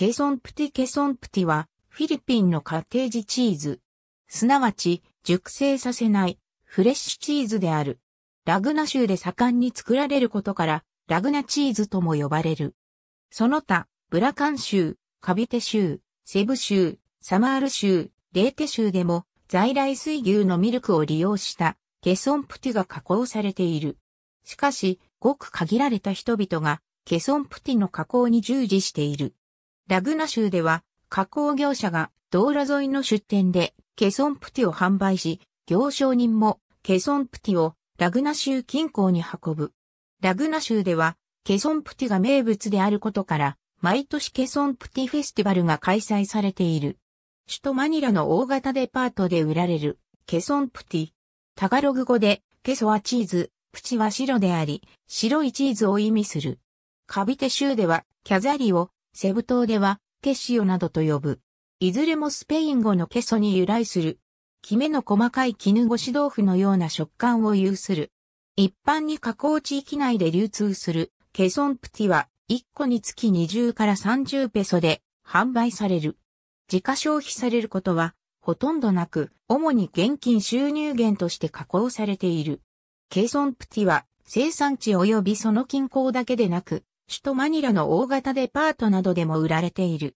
ケソンプティケソンプティは、フィリピンのカッテージチーズ。すなわち、熟成させない、フレッシュチーズである。ラグナ州で盛んに作られることから、ラグナチーズとも呼ばれる。その他、ブラカン州、カビテ州、セブ州、サマール州、レーテ州でも、在来水牛のミルクを利用した、ケソンプティが加工されている。しかし、ごく限られた人々が、ケソンプティの加工に従事している。ラグナ州では、加工業者が道路沿いの出店でケソンプティを販売し、行商人もケソンプティをラグナ州近郊に運ぶ。ラグナ州では、ケソンプティが名物であることから、毎年ケソンプティフェスティバルが開催されている。首都マニラの大型デパートで売られる、ケソンプティ。タガログ語で、ケソはチーズ、プチは白であり、白いチーズを意味する。カビテ州では、キャザリをセブ島では、ケシオなどと呼ぶ。いずれもスペイン語のケソに由来する。キメの細かい絹ごし豆腐のような食感を有する。一般に加工地域内で流通するケソンプティは1個につき20から30ペソで販売される。自家消費されることはほとんどなく、主に現金収入源として加工されている。ケソンプティは生産地及びその近郊だけでなく、首都マニラの大型デパートなどでも売られている。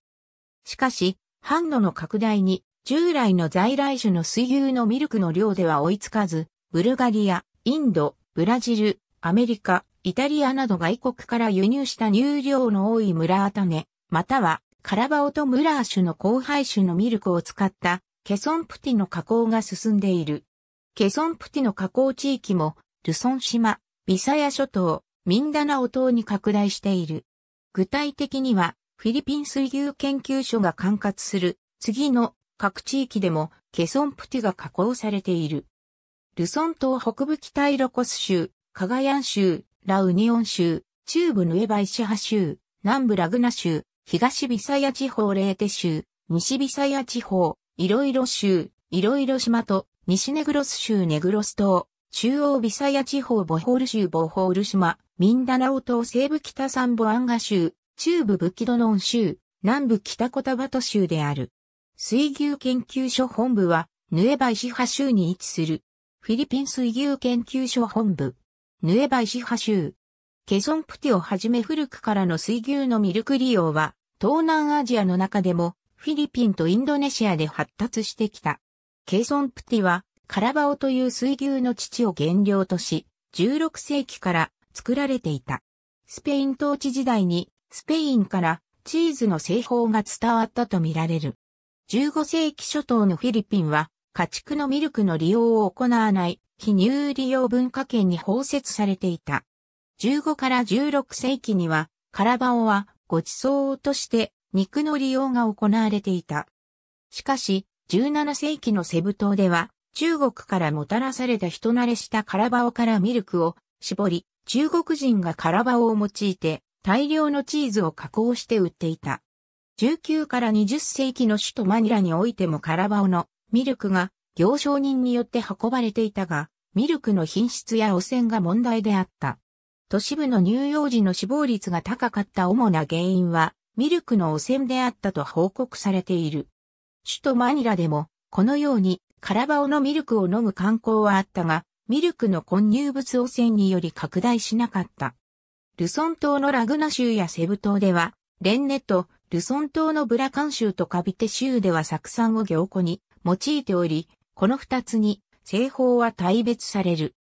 しかし、販路の拡大に従来の在来種の水牛のミルクの量では追いつかず、ブルガリア、インド、ブラジル、アメリカ、イタリアなど外国から輸入した乳量の多いムラータネ、またはカラバオとムラー種の交配種のミルクを使ったケソンプティの加工が進んでいる。ケソンプティの加工地域も、ルソン島、ビサヤ諸島、ミンダナオ島に拡大している。具体的には、フィリピン水牛研究所が管轄する、次の各地域でも、ケソンプティが加工されている。ルソン島北部北イロコス州、カガヤン州、ラウニオン州、中部ヌエバイシハ州、南部ラグナ州、東ビサヤ地方レーテ州、西ビサヤ地方、イロイロ州、イロイロ島と、西ネグロス州ネグロス島、中央ビサヤ地方ボホール州ボホール島、ミンダナオ島西部北サンボアンガ州、中部ブキドノン州、南部北コタバト州である。水牛研究所本部は、ヌエバイシハ州に位置する。フィリピン水牛研究所本部。ヌエバイシハ州。ケソンプティをはじめ古くからの水牛のミルク利用は、東南アジアの中でも、フィリピンとインドネシアで発達してきた。ケソンプティは、カラバオという水牛の父を原料とし、16世紀から作られていた。スペイン統治時代にスペインからチーズの製法が伝わったとみられる。15世紀初頭のフィリピンは家畜のミルクの利用を行わない非乳利用文化圏に包摂されていた。15から16世紀にはカラバオはごちそうとして肉の利用が行われていた。しかし、17世紀のセブ島では中国からもたらされた人慣れしたカラバオからミルクを絞り、中国人がカラバオを用いて大量のチーズを加工して売っていた。19から20世紀の首都マニラにおいてもカラバオのミルクが行商人によって運ばれていたが、ミルクの品質や汚染が問題であった。都市部の乳幼児の死亡率が高かった主な原因は、ミルクの汚染であったと報告されている。首都マニラでも、このようにカラバオのミルクを飲む観光はあったが、ミルクの混入物汚染により拡大しなかった。ルソン島のラグナ州やセブ島では、レンネとルソン島のブラカン州とカビテ州では酢酸を凝固に用いており、この二つに製法は大別される。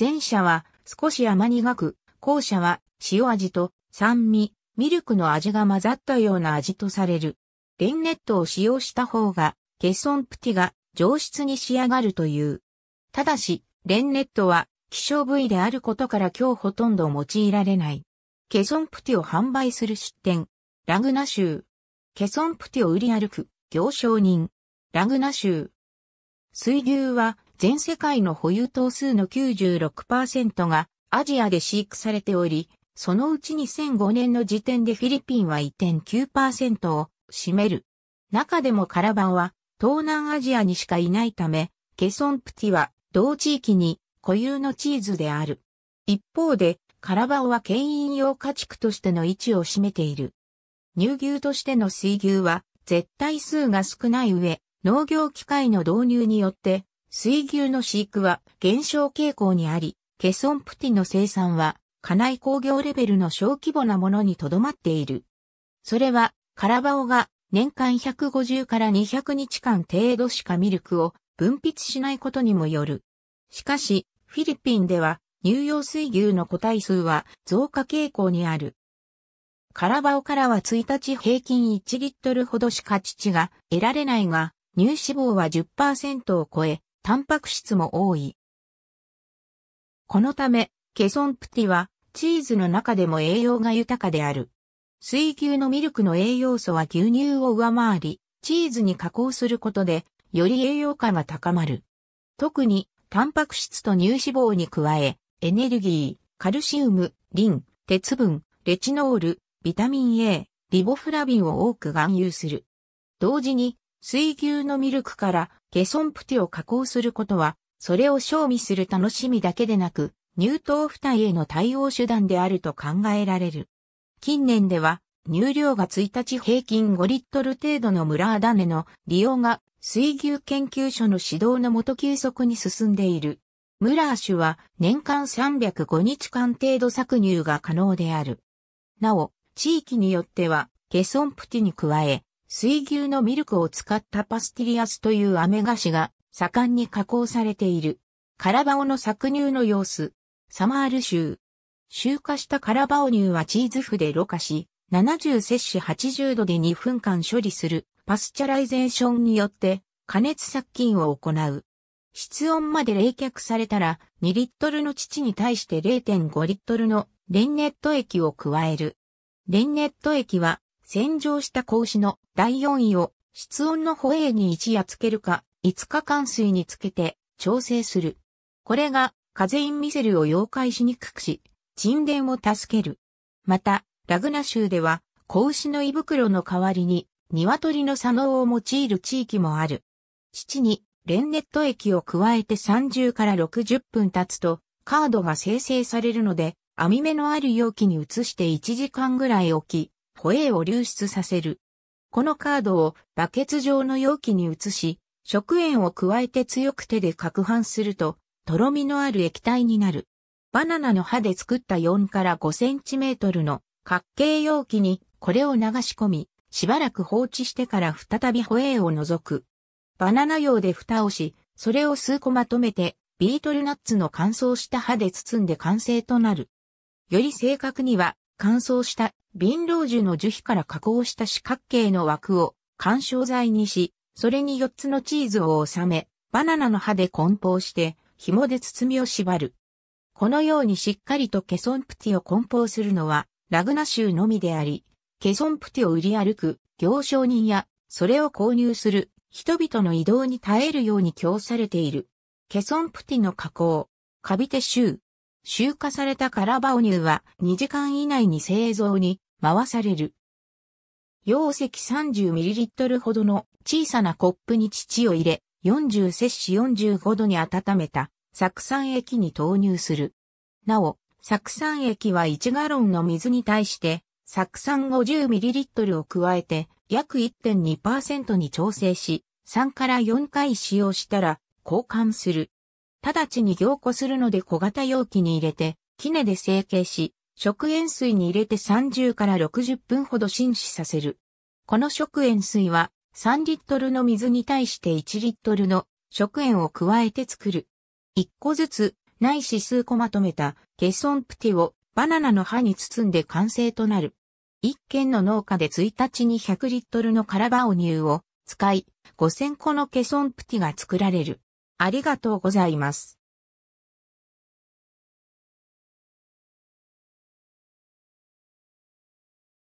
前者は少し甘苦く、後者は塩味と酸味、ミルクの味が混ざったような味とされる。レンネットを使用した方が、ケソンプティが上質に仕上がるという。ただし、レンネットは希少部位であることから今日ほとんど用いられない。ケソンプティを販売する出店。ラグナ州。ケソンプティを売り歩く行商人。ラグナ州。水牛は全世界の保有頭数の96%がアジアで飼育されており、そのうち2005年の時点でフィリピンは1.9%を占める。中でもカラバンは東南アジアにしかいないため、ケソンプティは同地域に固有のチーズである。一方で、カラバオは牽引用家畜としての位置を占めている。乳牛としての水牛は、絶対数が少ない上、農業機械の導入によって、水牛の飼育は減少傾向にあり、ケソンプティの生産は、家内工業レベルの小規模なものにとどまっている。それは、カラバオが年間150から200日間程度しかミルクを分泌しないことにもよる。しかし、フィリピンでは乳用水牛の個体数は増加傾向にある。カラバオからは1日平均1リットルほどしか乳が得られないが、乳脂肪は10%を超え、タンパク質も多い。このため、ケソンプティはチーズの中でも栄養が豊かである。水牛のミルクの栄養素は牛乳を上回り、チーズに加工することでより栄養価が高まる。特に、タンパク質と乳脂肪に加え、エネルギー、カルシウム、リン、鉄分、レチノール、ビタミン A、リボフラビンを多く含有する。同時に、水牛のミルクからゲソンプテを加工することは、それを賞味する楽しみだけでなく、乳糖負担への対応手段であると考えられる。近年では、乳量が1日平均5リットル程度のムラーダネの利用が水牛研究所の指導のもと急速に進んでいる。ムラー種は年間305日間程度搾乳が可能である。なお、地域によっては、ケソンプティに加え、水牛のミルクを使ったパスティリアスという飴菓子が盛んに加工されている。カラバオの搾乳の様子。サマール州。収穫したカラバオ乳はチーズフでろ過し、70摂氏80度で2分間処理するパスチャライゼーションによって加熱殺菌を行う。室温まで冷却されたら2リットルの乳に対して0.5リットルのレンネット液を加える。レンネット液は洗浄した格子の第4位を室温のホエーに一夜つけるか5日間水につけて調整する。これがカゼインミセルを溶解しにくくし、沈殿を助ける。また、ラグナ州では、子牛の胃袋の代わりに、鶏の砂脳を用いる地域もある。父に、レンネット液を加えて30から60分経つと、カードが生成されるので、網目のある容器に移して1時間ぐらい置き、ホエーを流出させる。このカードをバケツ状の容器に移し、食塩を加えて強く手で攪拌すると、とろみのある液体になる。バナナの葉で作った4から5センチメートルの角形容器にこれを流し込み、しばらく放置してから再びホエーを除く。バナナ用で蓋をし、それを数個まとめて、ビートルナッツの乾燥した葉で包んで完成となる。より正確には、乾燥した瓶老樹の樹皮から加工した四角形の枠を干渉剤にし、それに4つのチーズを収め、バナナの葉で梱包して、紐で包みを縛る。このようにしっかりとケソンプティを梱包するのは、ラグナ州のみであり、ケソンプテを売り歩く行商人や、それを購入する人々の移動に耐えるように供されている。ケソンプティの加工、カビテ州。集荷されたカラバオニューは2時間以内に製造に回される。容積 30ml ほどの小さなコップに乳を入れ、40摂氏45度に温めた酢酸液に投入する。なお、酢酸液は1ガロンの水に対して酢酸 50ml を加えて約1.2%に調整し、3から4回使用したら交換する。直ちに凝固するので小型容器に入れて、キネで成形し、食塩水に入れて30から60分ほど浸死させる。この食塩水は3リットルの水に対して1リットルの食塩を加えて作る。1個ずつないし数個まとめたケソンプティをバナナの葉に包んで完成となる。一軒の農家で1日に100リットルのカラバオ乳を使い、5000個のケソンプティが作られる。ありがとうございます。